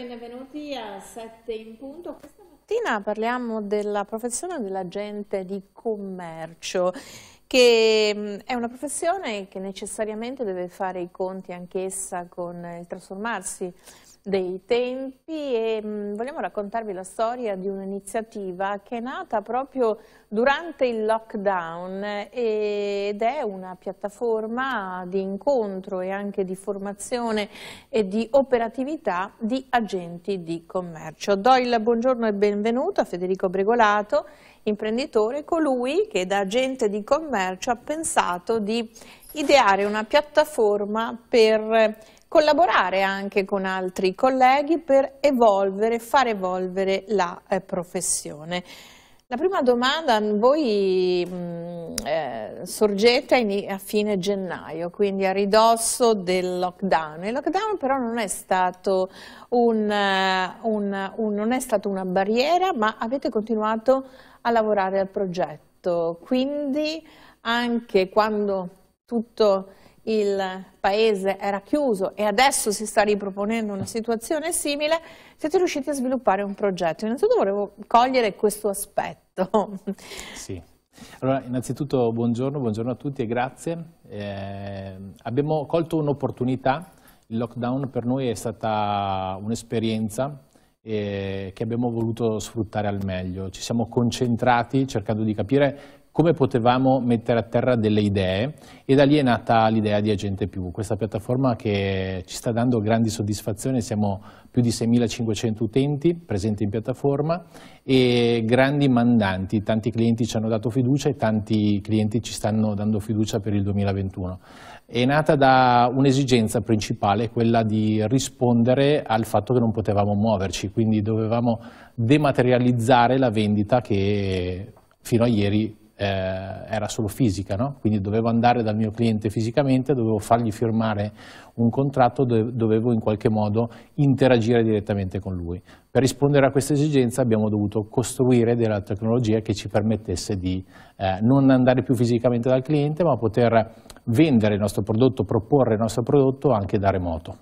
benvenuti a 7 in punto. Questa mattina parliamo della professione dell'agente di commercio che è una professione che necessariamente deve fare i conti anch'essa con il trasformarsi dei tempi e mh, mm, vogliamo raccontarvi la storia di un'iniziativa che è nata proprio durante il lockdown ed è una piattaforma di incontro e anche di formazione e di operatività di agenti di commercio. Do il buongiorno e benvenuto a Federico Bregolato, imprenditore, colui che da agente di commercio ha pensato di ideare una piattaforma per collaborare anche con altri colleghi per evolvere, far evolvere la eh, professione. La prima domanda, voi mh, mm, eh, sorgete a fine gennaio, quindi a ridosso del lockdown. Il lockdown però non è, un, eh, un, un, non è stato, una barriera, ma avete continuato a lavorare al progetto. Quindi anche quando tutto il paese era chiuso e adesso si sta riproponendo una situazione simile, siete riusciti a sviluppare un progetto. Innanzitutto volevo cogliere questo aspetto. Sì. Allora, innanzitutto buongiorno, buongiorno a tutti e grazie. Eh, abbiamo colto un'opportunità, il lockdown per noi è stata un'esperienza eh, che abbiamo voluto sfruttare al meglio. Ci siamo concentrati cercando di capire come potevamo mettere a terra delle idee e da lì è nata l'idea di Agente Più, questa piattaforma che ci sta dando grandi soddisfazioni, siamo più di 6.500 utenti presenti in piattaforma e grandi mandanti, tanti clienti ci hanno dato fiducia e tanti clienti ci stanno dando fiducia per il 2021. È nata da un'esigenza principale, quella di rispondere al fatto che non potevamo muoverci, quindi dovevamo dematerializzare la vendita che fino a ieri eh, era solo fisica, no? quindi dovevo andare dal mio cliente fisicamente, dovevo fargli firmare un contratto, dovevo in qualche modo interagire direttamente con lui. Per rispondere a questa esigenza abbiamo dovuto costruire della tecnologia che ci permettesse di eh, non andare più fisicamente dal cliente, ma poter vendere il nostro prodotto, proporre il nostro prodotto anche da remoto.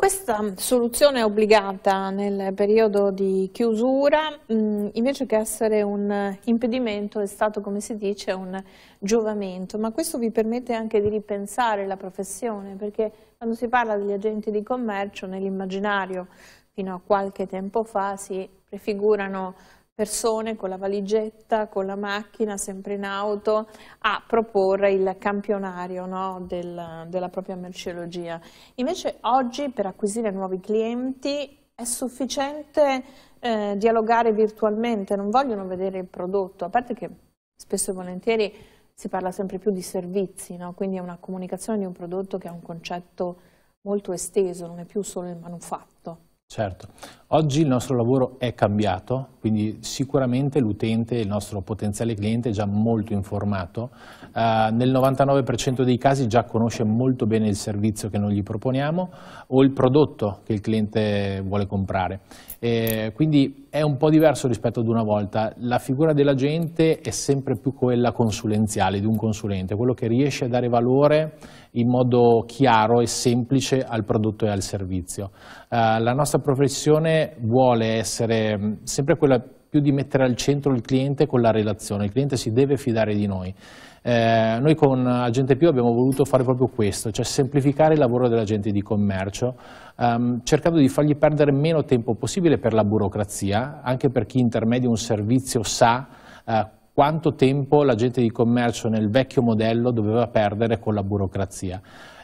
Questa soluzione obbligata nel periodo di chiusura, mm, invece che essere un impedimento, è stato, come si dice, un giovamento, ma questo vi permette anche di ripensare la professione, perché quando si parla degli agenti di commercio, nell'immaginario, fino a qualche tempo fa, si prefigurano persone con la valigetta, con la macchina, sempre in auto, a proporre il campionario no, del, della propria merceologia. Invece oggi per acquisire nuovi clienti è sufficiente eh, dialogare virtualmente, non vogliono vedere il prodotto, a parte che spesso e volentieri si parla sempre più di servizi, no? quindi è una comunicazione di un prodotto che ha un concetto molto esteso, non è più solo il manufatto. Certo, oggi il nostro lavoro è cambiato, quindi sicuramente l'utente, il nostro potenziale cliente è già molto informato, eh, nel 99% dei casi già conosce molto bene il servizio che noi gli proponiamo o il prodotto che il cliente vuole comprare eh, quindi è un po' diverso rispetto ad una volta. La figura dell'agente è sempre più quella consulenziale di un consulente, quello che riesce a dare valore in modo chiaro e semplice al prodotto e al servizio. Eh, la nostra professione vuole essere sempre quella più di mettere al centro il cliente con la relazione, il cliente si deve fidare di noi. Eh, noi con Agente Più abbiamo voluto fare proprio questo, cioè semplificare il lavoro dell'agente di commercio, ehm, cercando di fargli perdere meno tempo possibile per la burocrazia, anche per chi intermedia un servizio sa eh, quanto tempo l'agente di commercio nel vecchio modello doveva perdere con la burocrazia.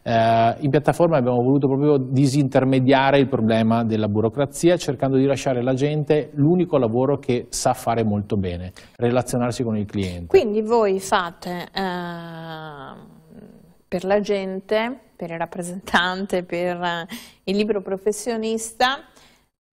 Eh, in piattaforma abbiamo voluto proprio disintermediare il problema della burocrazia cercando di lasciare alla gente l'unico lavoro che sa fare molto bene, relazionarsi con il cliente. Quindi voi fate eh, per la gente, per il rappresentante, per il libro professionista,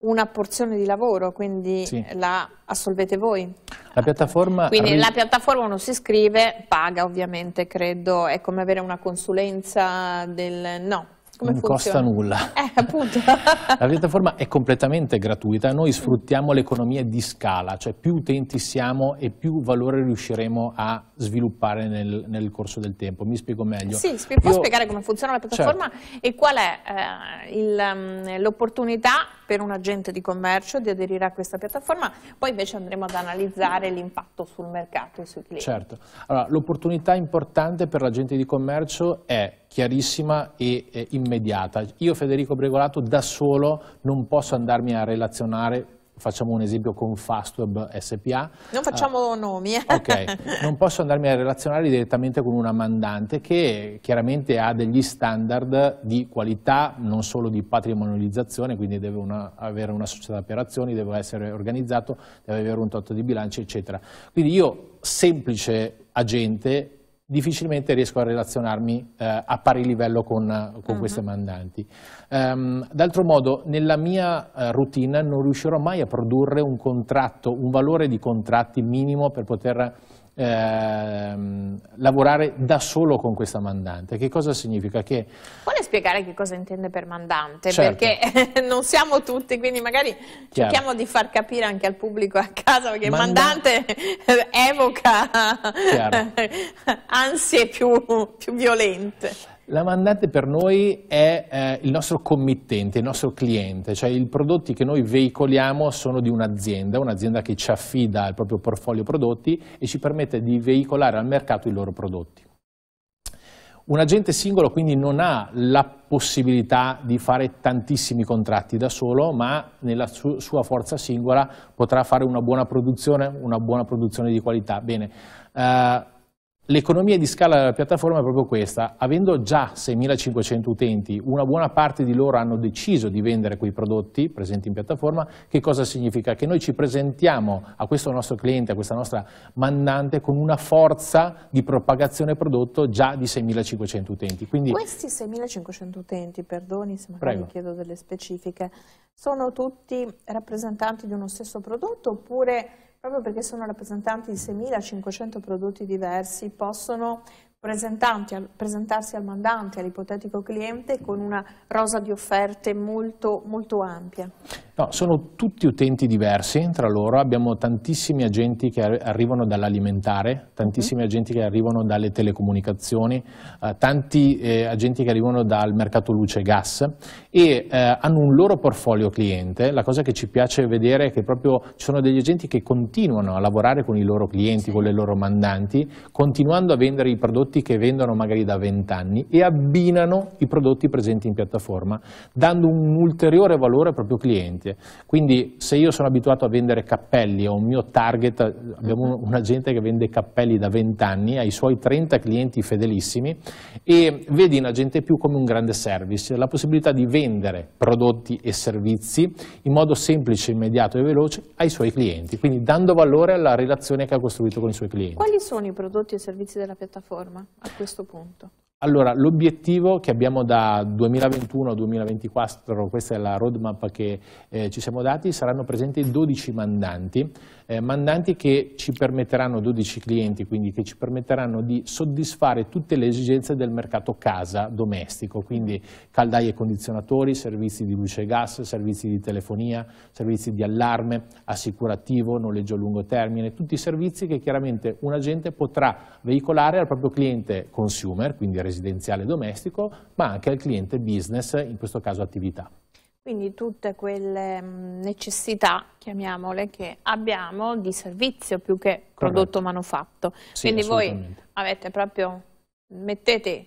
una porzione di lavoro, quindi sì. la assolvete voi. La piattaforma... Quindi la piattaforma uno si iscrive, paga ovviamente, credo, è come avere una consulenza del... no. Come non funziona? costa nulla. Eh, la piattaforma è completamente gratuita, noi sfruttiamo l'economia di scala, cioè più utenti siamo e più valore riusciremo a sviluppare nel, nel corso del tempo. Mi spiego meglio. Sì, sp Io... può spiegare come funziona la piattaforma certo. e qual è eh, mm, l'opportunità per un agente di commercio di aderire a questa piattaforma, poi invece andremo ad analizzare l'impatto sul mercato e sui clienti. Certo, l'opportunità importante per l'agente di commercio è chiarissima e eh, immediata. Io Federico Bregolato da solo non posso andarmi a relazionare facciamo un esempio con Fastweb SPA. Non facciamo uh, nomi. Eh. Ok, non posso andarmi a relazionare direttamente con una mandante che chiaramente ha degli standard di qualità, non solo di patrimonializzazione, quindi deve una, avere una società per azioni, deve essere organizzato, deve avere un tot di bilancio, eccetera. Quindi io, semplice agente, difficilmente riesco a relazionarmi eh, a pari livello con, con uh mm-hmm. -huh. queste mandanti. Um, D'altro modo, nella mia uh, routine non riuscirò mai a produrre un contratto, un valore di contratti minimo per poter ehm, lavorare da solo con questa mandante. Che cosa significa? Che... Vuole spiegare che cosa intende per mandante? Certo. Perché non siamo tutti, quindi magari Chiaro. cerchiamo di far capire anche al pubblico a casa, perché Manda... mandante evoca ansie più, più violente. La mandante per noi è eh, il nostro committente, il nostro cliente, cioè i prodotti che noi veicoliamo sono di un'azienda, un'azienda che ci affida il proprio portfolio prodotti e ci permette di veicolare al mercato i loro prodotti. Un agente singolo quindi non ha la possibilità di fare tantissimi contratti da solo, ma nella su sua forza singola potrà fare una buona produzione, una buona produzione di qualità. Bene, eh, L'economia di scala della piattaforma è proprio questa, avendo già 6.500 utenti, una buona parte di loro hanno deciso di vendere quei prodotti presenti in piattaforma, che cosa significa? Che noi ci presentiamo a questo nostro cliente, a questa nostra mandante con una forza di propagazione prodotto già di 6.500 utenti. Quindi... Questi 6.500 utenti, perdoni se magari Prego. chiedo delle specifiche, sono tutti rappresentanti di uno stesso prodotto oppure proprio perché sono rappresentanti di 6.500 prodotti diversi, possono presentarsi al mandante, all'ipotetico cliente, con una rosa di offerte molto, molto ampia. No, sono tutti utenti diversi tra loro, abbiamo tantissimi agenti che arrivano dall'alimentare, tantissimi mm. agenti che arrivano dalle telecomunicazioni, eh, tanti eh, agenti che arrivano dal mercato luce e gas e eh, hanno un loro portfolio cliente, la cosa che ci piace vedere è che proprio ci sono degli agenti che continuano a lavorare con i loro clienti, sì. con le loro mandanti, continuando a vendere i prodotti che vendono magari da 20 anni e abbinano i prodotti presenti in piattaforma, dando un ulteriore valore al proprio cliente cliente. Eh. Quindi se io sono abituato a vendere cappelli, ho un mio target, abbiamo un agente che vende cappelli da 20 anni, ha i suoi 30 clienti fedelissimi e vedi un agente più come un grande service, la possibilità di vendere prodotti e servizi in modo semplice, immediato e veloce ai suoi clienti, quindi dando valore alla relazione che ha costruito con i suoi clienti. Quali sono i prodotti e servizi della piattaforma a questo punto? Allora, l'obiettivo che abbiamo da 2021 a 2024, questa è la roadmap che eh, eh, ci siamo dati, saranno presenti 12 mandanti, eh, mandanti che ci permetteranno, 12 clienti quindi, che ci permetteranno di soddisfare tutte le esigenze del mercato casa domestico, quindi caldaie e condizionatori, servizi di luce e gas, servizi di telefonia, servizi di allarme, assicurativo, noleggio a lungo termine, tutti i servizi che chiaramente un agente potrà veicolare al proprio cliente consumer, quindi residenziale domestico, ma anche al cliente business, in questo caso attività. Quindi tutte quelle mm, necessità, chiamiamole, che abbiamo di servizio più che prodotto Corretto. manufatto. Sì, Quindi voi avete proprio, mettete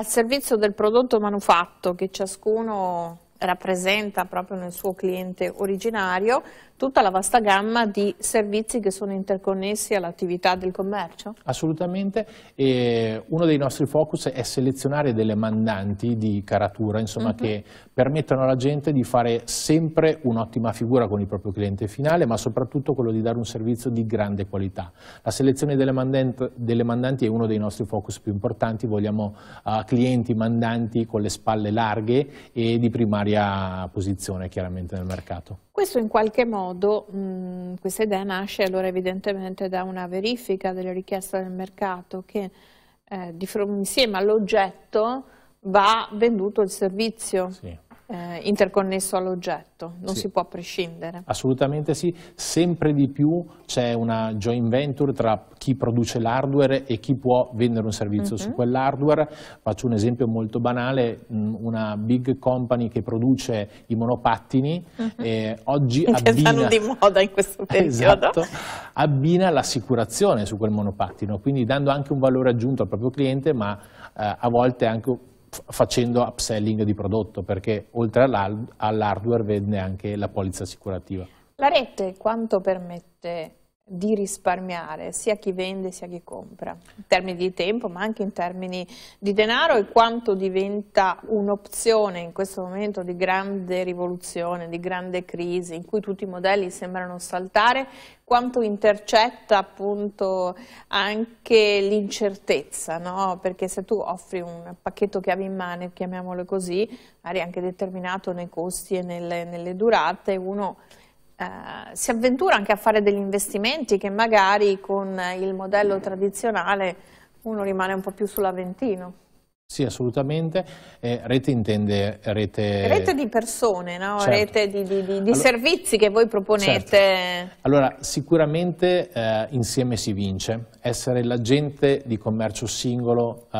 al servizio del prodotto manufatto che ciascuno rappresenta proprio nel suo cliente originario tutta la vasta gamma di servizi che sono interconnessi all'attività del commercio? Assolutamente, e uno dei nostri focus è selezionare delle mandanti di caratura, insomma, uh mhm. -huh. che permettano alla gente di fare sempre un'ottima figura con il proprio cliente finale, ma soprattutto quello di dare un servizio di grande qualità. La selezione delle, mandant delle mandanti è uno dei nostri focus più importanti, vogliamo uh, clienti, mandanti con le spalle larghe e di primaria posizione chiaramente nel mercato. Questo in qualche modo, mh, questa idea nasce allora evidentemente da una verifica delle richieste del mercato che eh, insieme all'oggetto va venduto il servizio. Sì eh, interconnesso all'oggetto, non sì. si può prescindere. Assolutamente sì, sempre di più c'è una joint venture tra chi produce l'hardware e chi può vendere un servizio mm -hmm. su mhm. quell'hardware. Faccio un esempio molto banale, mm, una big company che produce i monopattini mm -hmm. eh, oggi che abbina... stanno di moda in questo periodo. Esatto, abbina l'assicurazione su quel monopattino, quindi dando anche un valore aggiunto al proprio cliente, ma eh, a volte anche facendo upselling di prodotto perché oltre all'hardware all vende anche la polizza assicurativa. La rete quanto permette di risparmiare sia chi vende sia chi compra, in termini di tempo ma anche in termini di denaro e quanto diventa un'opzione in questo momento di grande rivoluzione, di grande crisi in cui tutti i modelli sembrano saltare, quanto intercetta appunto anche l'incertezza, no? perché se tu offri un pacchetto chiave in mano, chiamiamolo così, magari anche determinato nei costi e nelle, nelle durate, uno eh, si avventura anche a fare degli investimenti che magari con il modello tradizionale uno rimane un po' più sull'Aventino. Sì, assolutamente. Eh, rete intende rete... Rete di persone, no? certo. rete di, di, di allora, servizi che voi proponete. Certo. Allora, sicuramente eh, insieme si vince. Essere l'agente di commercio singolo eh,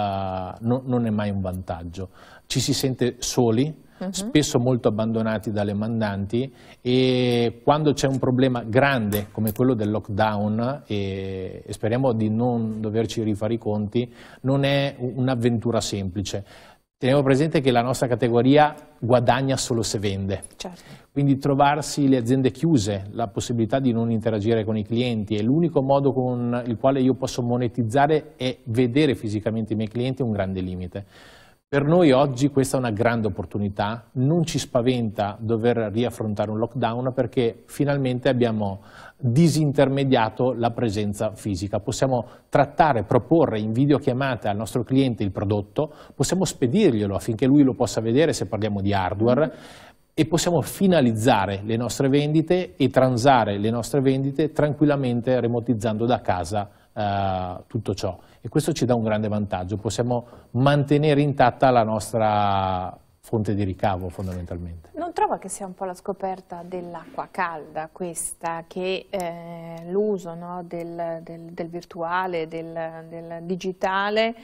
no, non è mai un vantaggio. Ci si sente soli Mhm. spesso molto abbandonati dalle mandanti e quando c'è un problema grande come quello del lockdown e, e speriamo di non doverci rifare i conti, non è un'avventura semplice. Teniamo presente che la nostra categoria guadagna solo se vende. Certo. Quindi trovarsi le aziende chiuse, la possibilità di non interagire con i clienti e l'unico modo con il quale io posso monetizzare è vedere fisicamente i miei clienti è un grande limite. Per noi oggi questa è una grande opportunità, non ci spaventa dover riaffrontare un lockdown perché finalmente abbiamo disintermediato la presenza fisica. Possiamo trattare, proporre in videochiamata al nostro cliente il prodotto, possiamo spedirglielo affinché lui lo possa vedere se parliamo di hardware e possiamo finalizzare le nostre vendite e transare le nostre vendite tranquillamente remotizzando da casa eh, tutto ciò e questo ci dà un grande vantaggio, possiamo mantenere intatta la nostra fonte di ricavo fondamentalmente. Non trova che sia un po' la scoperta dell'acqua calda questa, che eh, l'uso no, del, del, del, virtuale, del, del digitale,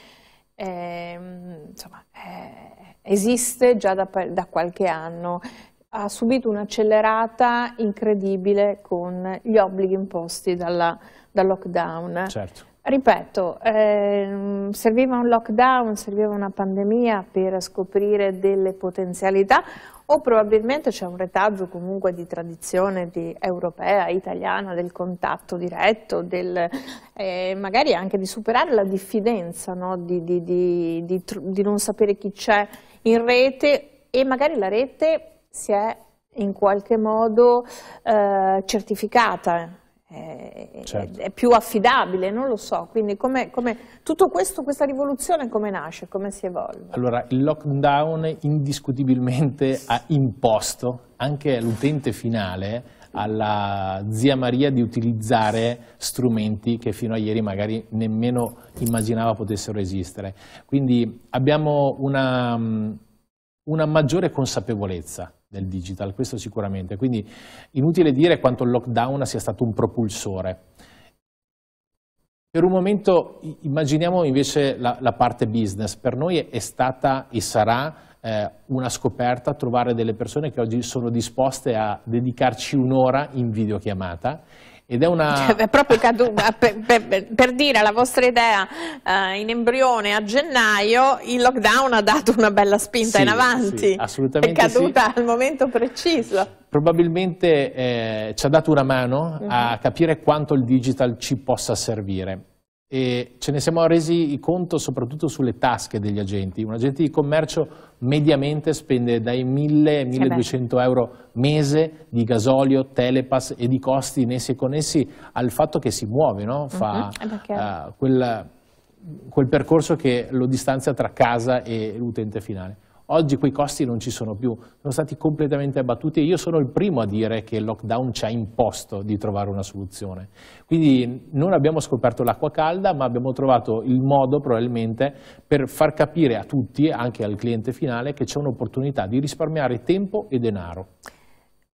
eh, insomma, eh, esiste già da, da qualche anno, ha subito un'accelerata incredibile con gli obblighi imposti dalla, dal lockdown. Certo. Ripeto, eh, serviva un lockdown, serviva una pandemia per scoprire delle potenzialità o probabilmente c'è un retaggio comunque di tradizione di europea, italiana, del contatto diretto, del, eh, magari anche di superare la diffidenza, no? di, di, di, di non sapere chi c'è in rete e magari la rete si è in qualche modo eh, certificata eh è, certo. è più affidabile, non lo so. Quindi come, come, tutto questo, questa rivoluzione come nasce, come si evolve? Allora, il lockdown indiscutibilmente ha imposto anche all'utente finale alla zia Maria di utilizzare strumenti che fino a ieri magari nemmeno immaginava potessero esistere. Quindi abbiamo una, una maggiore consapevolezza del digital, questo sicuramente. Quindi inutile dire quanto il lockdown sia stato un propulsore. Per un momento immaginiamo invece la, la parte business, per noi è stata e sarà eh, una scoperta trovare delle persone che oggi sono disposte a dedicarci un'ora in videochiamata ed è una... Cioè, proprio caduta, per, per, per, dire la vostra idea eh, in embrione a gennaio, il lockdown ha dato una bella spinta sì, in avanti, sì, assolutamente è caduta sì. al momento preciso. Probabilmente eh, ci ha dato una mano uh -huh. a mhm. capire quanto il digital ci possa servire e ce ne siamo resi conto soprattutto sulle tasche degli agenti. Un agente di commercio mediamente spende dai 1000 ai 1200 euro mese di gasolio, telepass e di costi in essi e connessi al fatto che si muove, no? fa uh -huh. uh, quel, quel percorso che lo distanzia tra casa e l'utente finale. Oggi quei costi non ci sono più, sono stati completamente abbattuti e io sono il primo a dire che il lockdown ci ha imposto di trovare una soluzione. Quindi non abbiamo scoperto l'acqua calda, ma abbiamo trovato il modo probabilmente per far capire a tutti, anche al cliente finale, che c'è un'opportunità di risparmiare tempo e denaro.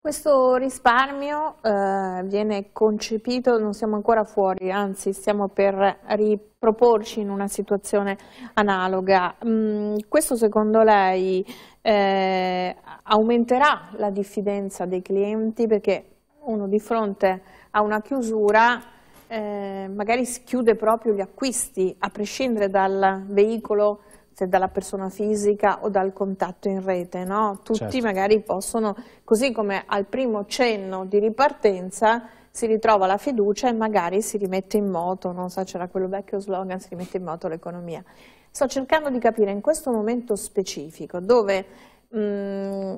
Questo risparmio eh, viene concepito, non siamo ancora fuori, anzi stiamo per riproporci in una situazione analoga. Mm, questo secondo lei eh, aumenterà la diffidenza dei clienti perché uno di fronte a una chiusura eh, magari si chiude proprio gli acquisti a prescindere dal veicolo se dalla persona fisica o dal contatto in rete, no? Tutti certo. magari possono, così come al primo cenno di ripartenza si ritrova la fiducia e magari si rimette in moto, non so, c'era quello vecchio slogan, si rimette in moto l'economia. Sto cercando di capire in questo momento specifico dove mm,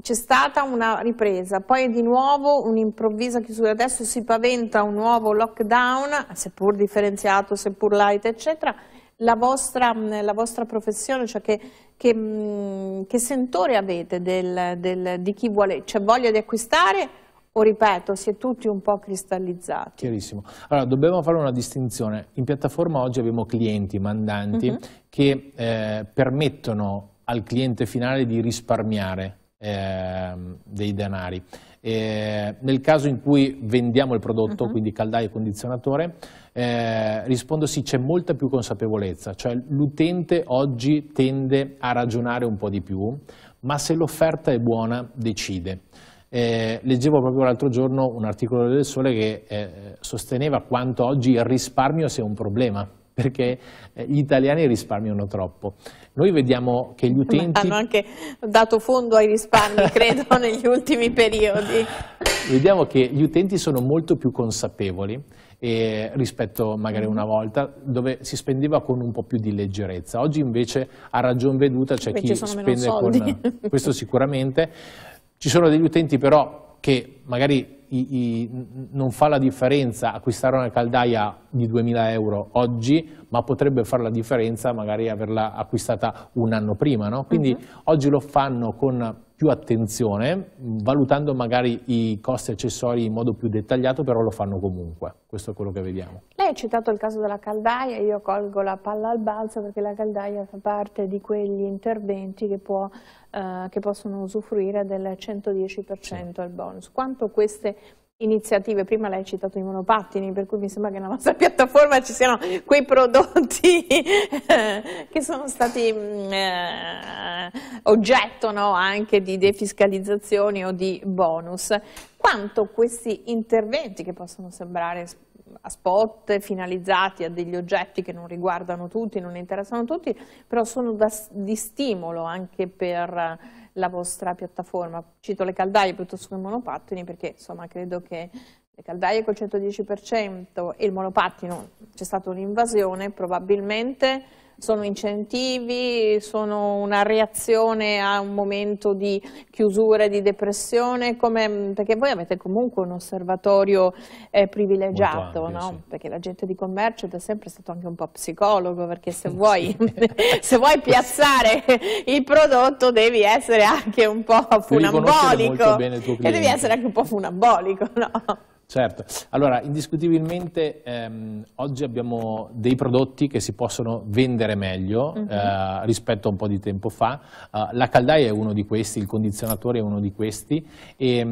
c'è stata una ripresa, poi di nuovo un'improvvisa chiusura, adesso si paventa un nuovo lockdown, seppur differenziato, seppur light, eccetera, la vostra, la vostra professione, cioè che, che, che sentore avete del, del, di chi vuole, c'è voglia di acquistare o ripeto, si è tutti un po' cristallizzati? Chiarissimo. Allora, dobbiamo fare una distinzione. In piattaforma oggi abbiamo clienti, mandanti, uh mhm. -huh. che eh, permettono al cliente finale di risparmiare eh, dei denari. Eh, nel caso in cui vendiamo il prodotto, uh mhm. -huh. quindi caldaia e condizionatore, eh, rispondo sì, c'è molta più consapevolezza, cioè l'utente oggi tende a ragionare un po' di più, ma se l'offerta è buona decide. Eh, leggevo proprio l'altro giorno un articolo del Sole che eh, sosteneva quanto oggi il risparmio sia un problema perché eh, gli italiani risparmiano troppo. Noi vediamo che gli utenti... hanno anche dato fondo ai risparmi, credo, negli ultimi periodi. Vediamo che gli utenti sono molto più consapevoli eh, rispetto magari mm-hmm. una volta dove si spendeva con un po' più di leggerezza. Oggi invece a ragion veduta c'è chi spende con... Questo sicuramente. Ci sono degli utenti però che magari i, i, non fa la differenza acquistare una caldaia di 2000 euro oggi, ma potrebbe fare la differenza magari averla acquistata un anno prima. No? Quindi uh mhm. -huh. oggi lo fanno con più attenzione, valutando magari i costi accessori in modo più dettagliato, però lo fanno comunque. Questo è quello che vediamo. Lei ha citato il caso della caldaia, io colgo la palla al balzo perché la caldaia fa parte di quegli interventi che può eh, che possono usufruire del 110% al bonus. Quanto queste iniziative, prima lei ha citato i monopattini, per cui mi sembra che nella nostra piattaforma ci siano quei prodotti che sono stati mm, eh, oggetto no, anche di defiscalizzazioni o di bonus. Quanto questi interventi, che possono sembrare a spot finalizzati a degli oggetti che non riguardano tutti, non interessano tutti, però sono da, di stimolo anche per la vostra piattaforma. Cito le caldaie piuttosto che i monopattini perché insomma credo che le caldaie col 110% e il monopattino c'è stata un'invasione, probabilmente sono incentivi, sono una reazione a un momento di chiusura e di depressione, come, perché voi avete comunque un osservatorio eh, privilegiato, ampio, no? sì. perché l'agente di commercio è sempre stato anche un po' psicologo, perché se vuoi, se vuoi piazzare il prodotto devi essere anche un po' funambolico, e devi essere anche un po' funambolico. No? Certo, allora indiscutibilmente ehm, oggi abbiamo dei prodotti che si possono vendere meglio uh mhm. -huh. eh, rispetto a un po' di tempo fa, eh, la caldaia è uno di questi, il condizionatore è uno di questi e ehm,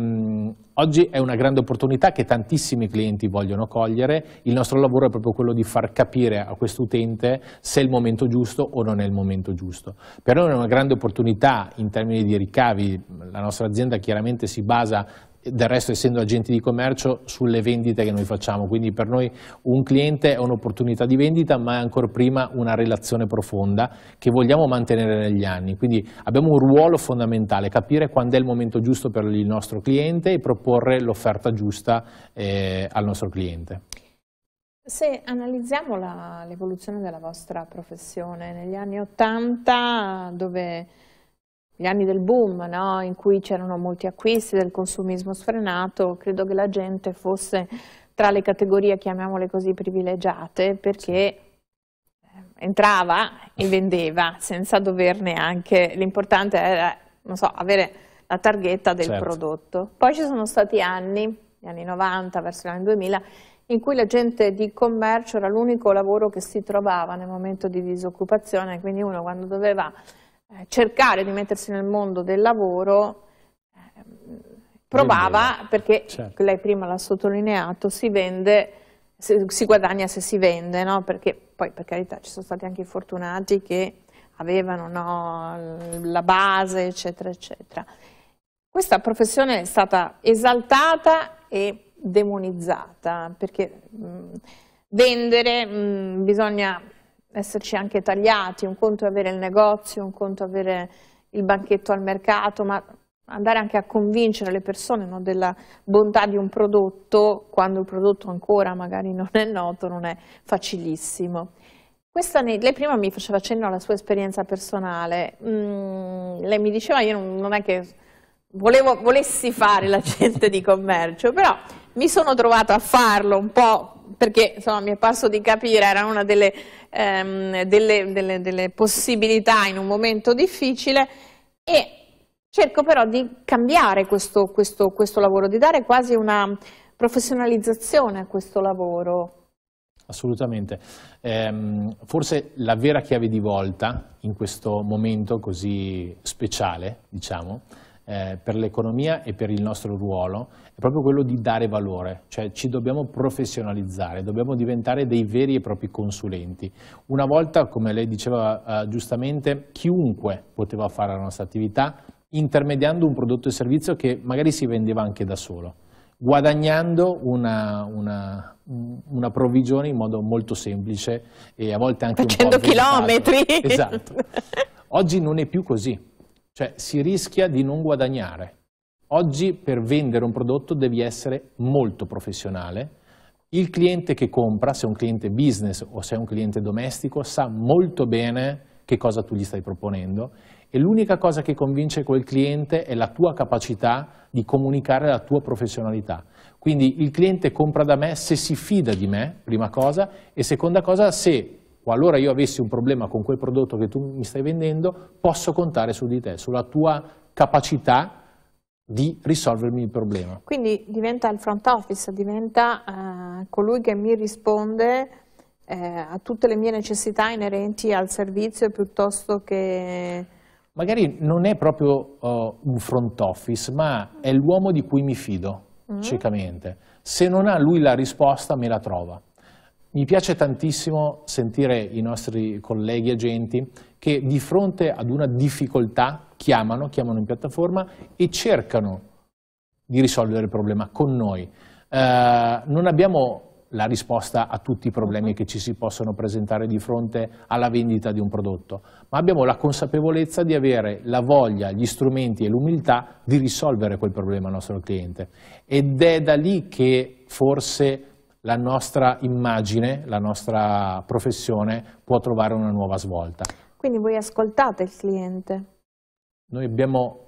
mh, oggi è una grande opportunità che tantissimi clienti vogliono cogliere, il nostro lavoro è proprio quello di far capire a questo utente se è il momento giusto o non è il momento giusto. Per noi è una grande opportunità in termini di ricavi, la nostra azienda chiaramente si basa del resto essendo agenti di commercio sulle vendite che noi facciamo, quindi per noi un cliente è un'opportunità di vendita ma è ancora prima una relazione profonda che vogliamo mantenere negli anni, quindi abbiamo un ruolo fondamentale, capire quando è il momento giusto per il nostro cliente e proporre l'offerta giusta eh, al nostro cliente. Se analizziamo l'evoluzione della vostra professione negli anni 80 dove gli anni del boom, no? in cui c'erano molti acquisti del consumismo sfrenato, credo che la gente fosse tra le categorie, chiamiamole così, privilegiate, perché eh, entrava e vendeva senza doverne anche... l'importante era, so, avere la targhetta del certo. prodotto. Poi ci sono stati anni, gli anni 90 verso gli anni 2000, in cui l'agente di commercio era l'unico lavoro che si trovava nel momento di disoccupazione, quindi uno quando doveva eh, cercare di mettersi nel mondo del lavoro ehm, provava, perché certo. lei prima l'ha sottolineato, si vende, si guadagna se si vende, no? perché poi per carità ci sono stati anche i fortunati che avevano no, la base, eccetera, eccetera. Questa professione è stata esaltata e demonizzata, perché mh, mm, vendere mh, mm, bisogna esserci anche tagliati, un conto è avere il negozio, un conto è avere il banchetto al mercato, ma andare anche a convincere le persone no, della bontà di un prodotto quando il prodotto ancora magari non è noto, non è facilissimo. Questa, lei prima mi faceva cenno alla sua esperienza personale, mm, lei mi diceva io non, non è che volevo, volessi fare l'agente di commercio, però mi sono trovata a farlo un po' perché insomma, mi è parso di capire, era una delle, ehm, delle, delle, delle possibilità in un momento difficile e cerco però di cambiare questo, questo, questo lavoro, di dare quasi una professionalizzazione a questo lavoro. Assolutamente. Ehm, forse la vera chiave di volta in questo momento così speciale, diciamo, eh, per l'economia e per il nostro ruolo è proprio quello di dare valore, cioè ci dobbiamo professionalizzare, dobbiamo diventare dei veri e propri consulenti. Una volta, come lei diceva eh, giustamente, chiunque poteva fare la nostra attività intermediando un prodotto e servizio che magari si vendeva anche da solo, guadagnando una, una, una provvigione in modo molto semplice e a volte anche Facendo un po' chilometri! Esatto. Oggi non è più così cioè si rischia di non guadagnare. Oggi per vendere un prodotto devi essere molto professionale. Il cliente che compra, se è un cliente business o se è un cliente domestico, sa molto bene che cosa tu gli stai proponendo e l'unica cosa che convince quel cliente è la tua capacità di comunicare la tua professionalità. Quindi il cliente compra da me se si fida di me, prima cosa, e seconda cosa se qualora io avessi un problema con quel prodotto che tu mi stai vendendo, posso contare su di te, sulla tua capacità di risolvermi il problema. Quindi diventa il front office, diventa eh, colui che mi risponde eh, a tutte le mie necessità inerenti al servizio piuttosto che... Magari non è proprio uh, un front office, ma è l'uomo di cui mi fido, mm -hmm. ciecamente. Se non ha lui la risposta, me la trova. Mi piace tantissimo sentire i nostri colleghi agenti che di fronte ad una difficoltà chiamano, chiamano in piattaforma e cercano di risolvere il problema con noi. Eh, non abbiamo la risposta a tutti i problemi che ci si possono presentare di fronte alla vendita di un prodotto, ma abbiamo la consapevolezza di avere la voglia, gli strumenti e l'umiltà di risolvere quel problema al nostro cliente. Ed è da lì che forse la nostra immagine, la nostra professione può trovare una nuova svolta. Quindi voi ascoltate il cliente? Noi abbiamo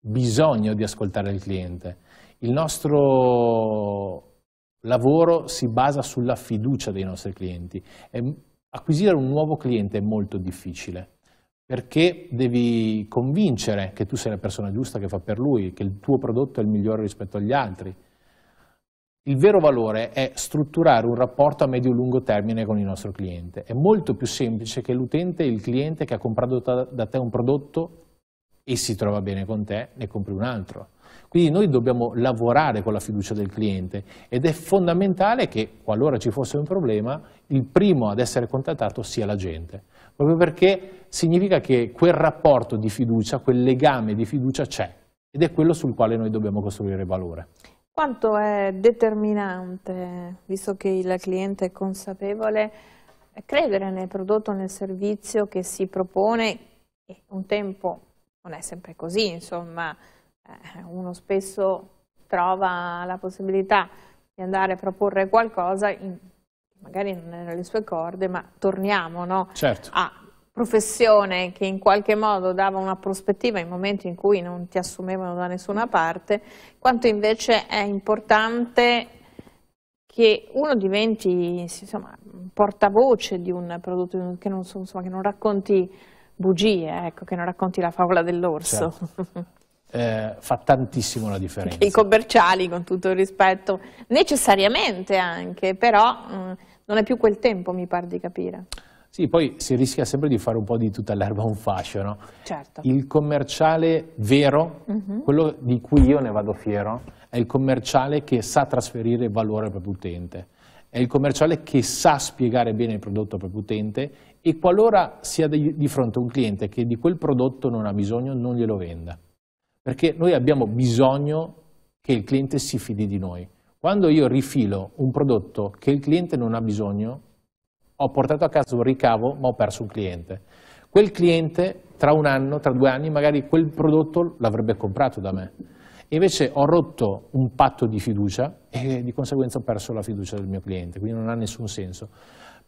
bisogno di ascoltare il cliente. Il nostro lavoro si basa sulla fiducia dei nostri clienti. E acquisire un nuovo cliente è molto difficile perché devi convincere che tu sei la persona giusta che fa per lui, che il tuo prodotto è il migliore rispetto agli altri, il vero valore è strutturare un rapporto a medio-lungo termine con il nostro cliente. È molto più semplice che l'utente il cliente che ha comprato da te un prodotto e si trova bene con te, ne compri un altro. Quindi noi dobbiamo lavorare con la fiducia del cliente ed è fondamentale che, qualora ci fosse un problema, il primo ad essere contattato sia la gente. Proprio perché significa che quel rapporto di fiducia, quel legame di fiducia c'è ed è quello sul quale noi dobbiamo costruire valore. Quanto è determinante, visto che il cliente è consapevole, credere nel prodotto, nel servizio che si propone, un tempo non è sempre così, insomma, eh, uno spesso trova la possibilità di andare a proporre qualcosa in, magari non nelle sue corde, ma torniamo no? certo. a professione che in qualche modo dava una prospettiva in momenti in cui non ti assumevano da nessuna parte, quanto invece è importante che uno diventi insomma, portavoce di un prodotto che non, insomma, che non racconti bugie, ecco, che non racconti la favola dell'orso. Certo. Eh, fa tantissimo la differenza. I commerciali, con tutto il rispetto, necessariamente anche, però mh, mm, non è più quel tempo, mi pare di capire. Sì, poi si rischia sempre di fare un po' di tutta l'erba un fascio, no? Certo. Il commerciale vero, uh mhm. -huh. quello di cui io ne vado fiero, è il commerciale che sa trasferire valore al proprio utente. È il commerciale che sa spiegare bene il prodotto al proprio utente e qualora sia di fronte a un cliente che di quel prodotto non ha bisogno, non glielo venda. Perché noi abbiamo bisogno che il cliente si fidi di noi. Quando io rifilo un prodotto che il cliente non ha bisogno, ho portato a casa un ricavo ma ho perso un cliente. Quel cliente tra un anno, tra due anni, magari quel prodotto l'avrebbe comprato da me. invece ho rotto un patto di fiducia e di conseguenza ho perso la fiducia del mio cliente, quindi non ha nessun senso.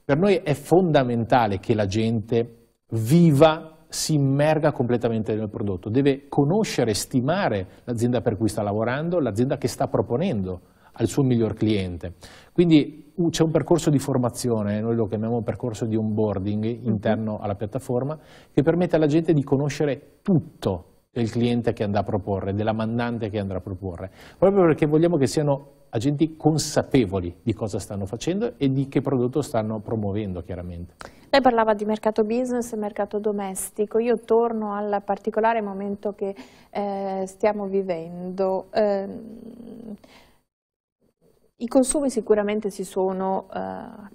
Per noi è fondamentale che la gente viva si immerga completamente nel prodotto, deve conoscere e stimare l'azienda per cui sta lavorando, l'azienda che sta proponendo al suo miglior cliente. Quindi c'è un percorso di formazione, noi lo chiamiamo percorso di onboarding mhm. interno alla piattaforma, che permette alla gente di conoscere tutto del cliente che andrà a proporre, della mandante che andrà a proporre, proprio perché vogliamo che siano agenti consapevoli di cosa stanno facendo e di che prodotto stanno promuovendo chiaramente. Lei parlava di mercato business e mercato domestico, io torno al particolare momento che eh, stiamo vivendo. Eh, i consumi sicuramente si sono, eh,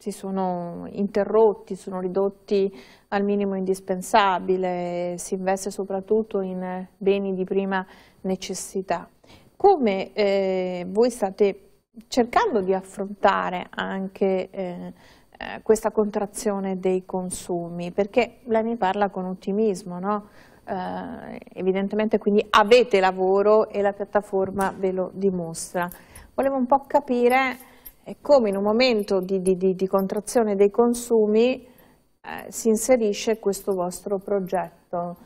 si sono, interrotti, sono ridotti al minimo indispensabile, si investe soprattutto in beni di prima necessità. Come eh, voi state cercando di affrontare anche eh, eh questa contrazione dei consumi? Perché lei mi parla con ottimismo, no? eh, evidentemente quindi avete lavoro e la piattaforma ve lo dimostra. Volevo un po' capire eh, come in un momento di, di, di contrazione dei consumi eh, si inserisce questo vostro progetto.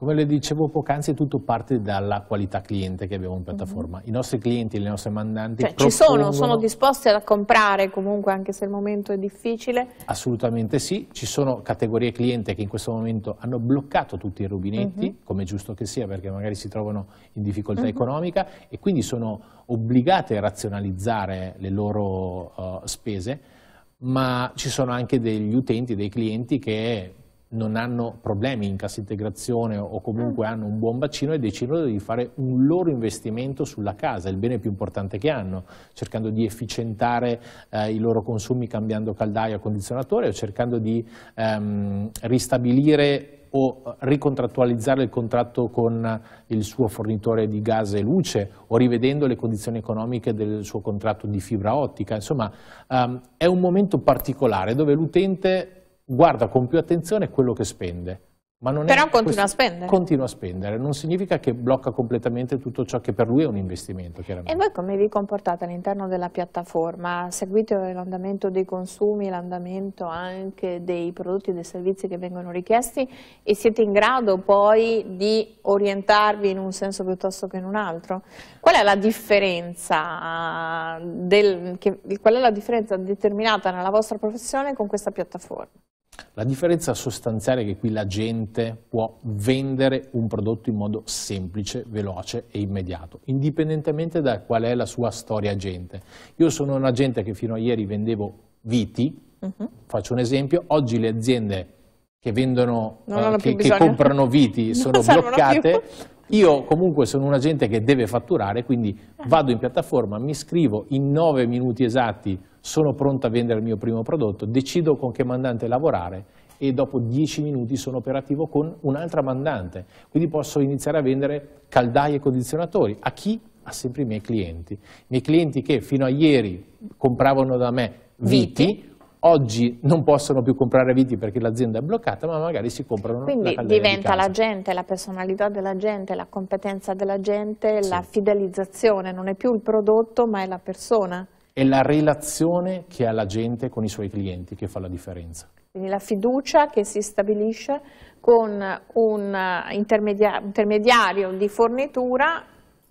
Come le dicevo poc'anzi, tutto parte dalla qualità cliente che abbiamo in mhm. piattaforma. Mm -hmm. I nostri clienti, le nostre mandanti cioè, propongono... ci sono, sono disposti a comprare comunque anche se il momento è difficile? Assolutamente sì, ci sono categorie cliente che in questo momento hanno bloccato tutti i rubinetti, mm -hmm. come è giusto che sia perché magari si trovano in difficoltà mm -hmm. economica e quindi sono obbligate a razionalizzare le loro uh, spese ma ci sono anche degli utenti, dei clienti che non hanno problemi in cassa integrazione o comunque mm. hanno un buon bacino e decidono di fare un loro investimento sulla casa, il bene più importante che hanno, cercando di efficientare eh, i loro consumi cambiando caldaia o condizionatore o cercando di ehm, ristabilire o ricontrattualizzare il contratto con il suo fornitore di gas e luce o rivedendo le condizioni economiche del suo contratto di fibra ottica. Insomma, ehm, è un momento particolare dove l'utente guarda con più attenzione quello che spende. Ma non Però è, continua a spendere. Continua a spendere, non significa che blocca completamente tutto ciò che per lui è un investimento, chiaramente. E voi come vi comportate all'interno della piattaforma? Seguite l'andamento dei consumi, l'andamento anche dei prodotti e dei servizi che vengono richiesti e siete in grado poi di orientarvi in un senso piuttosto che in un altro? Qual è la differenza, del, che, qual è la differenza determinata nella vostra professione con questa piattaforma? La differenza sostanziale è che qui la gente può vendere un prodotto in modo semplice, veloce e immediato, indipendentemente da qual è la sua storia agente. Io sono un agente che fino a ieri vendevo viti, uh mhm. -huh. faccio un esempio, oggi le aziende che, vendono, eh, che, che comprano viti sono bloccate, Io comunque sono un agente che deve fatturare, quindi eh. vado in piattaforma, mi scrivo in 9 minuti esatti sono pronto a vendere il mio primo prodotto, decido con che mandante lavorare e dopo 10 minuti sono operativo con un'altra mandante. Quindi posso iniziare a vendere caldaie e condizionatori. A chi? A sempre i miei clienti. I miei clienti che fino a ieri compravano da me viti, viti oggi non possono più comprare viti perché l'azienda è bloccata, ma magari si comprano Quindi la diventa di la gente, la personalità della gente, la competenza della gente, sì. la fidelizzazione, non è più il prodotto ma è la persona è la relazione che ha la gente con i suoi clienti che fa la differenza. Quindi la fiducia che si stabilisce con un eh, intermedia intermediario di fornitura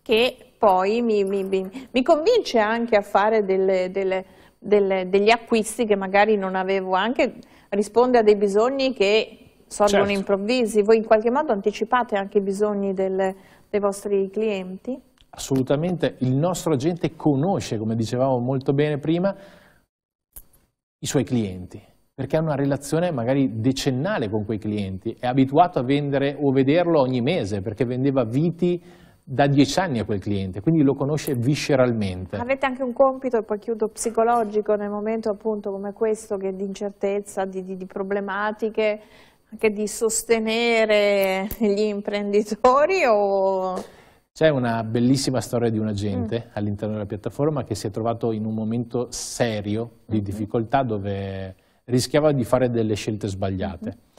che poi mi, mi, mi convince anche a fare delle, delle, delle, degli acquisti che magari non avevo, anche risponde a dei bisogni che sorgono certo. improvvisi. Voi in qualche modo anticipate anche i bisogni del, dei vostri clienti? assolutamente il nostro agente conosce, come dicevamo molto bene prima, i suoi clienti, perché ha una relazione magari decennale con quei clienti, è abituato a vendere o vederlo ogni mese, perché vendeva viti da dieci anni a quel cliente, quindi lo conosce visceralmente. Avete anche un compito, e poi chiudo, psicologico nel momento appunto come questo, che di incertezza, di, di, di problematiche, anche di sostenere gli imprenditori o... C'è una bellissima storia di un agente mm. all'interno della piattaforma che si è trovato in un momento serio di mm-hmm. difficoltà dove rischiava di fare delle scelte sbagliate. Mm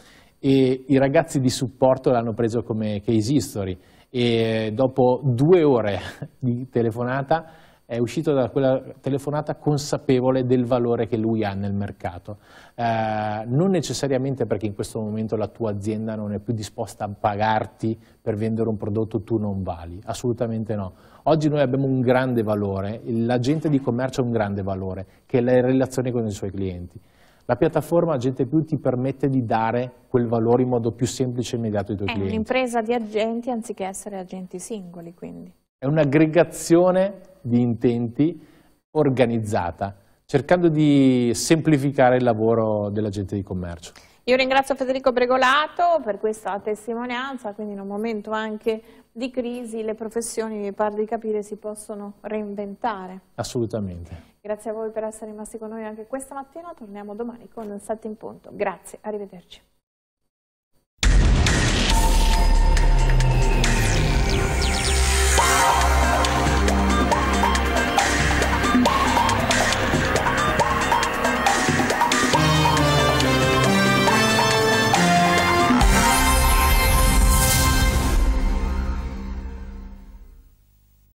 E i ragazzi di supporto l'hanno preso come case history e dopo due ore di telefonata è uscito da quella telefonata consapevole del valore che lui ha nel mercato. Eh, non necessariamente perché in questo momento la tua azienda non è più disposta a pagarti per vendere un prodotto tu non vali, assolutamente no. Oggi noi abbiamo un grande valore, l'agente di commercio ha un grande valore, che è la relazione con i suoi clienti. La piattaforma Agente Più ti permette di dare quel valore in modo più semplice e immediato ai tuoi è clienti. È un'impresa di agenti anziché essere agenti singoli, quindi. È un'aggregazione di intenti organizzata, cercando di semplificare il lavoro dell'agente di commercio. Io ringrazio Federico Bregolato per questa testimonianza, quindi in un momento anche di crisi le professioni, mi pare di capire, si possono reinventare. Assolutamente. Grazie a voi per essere rimasti con noi anche questa mattina, torniamo domani con 7 in punto. Grazie, arrivederci.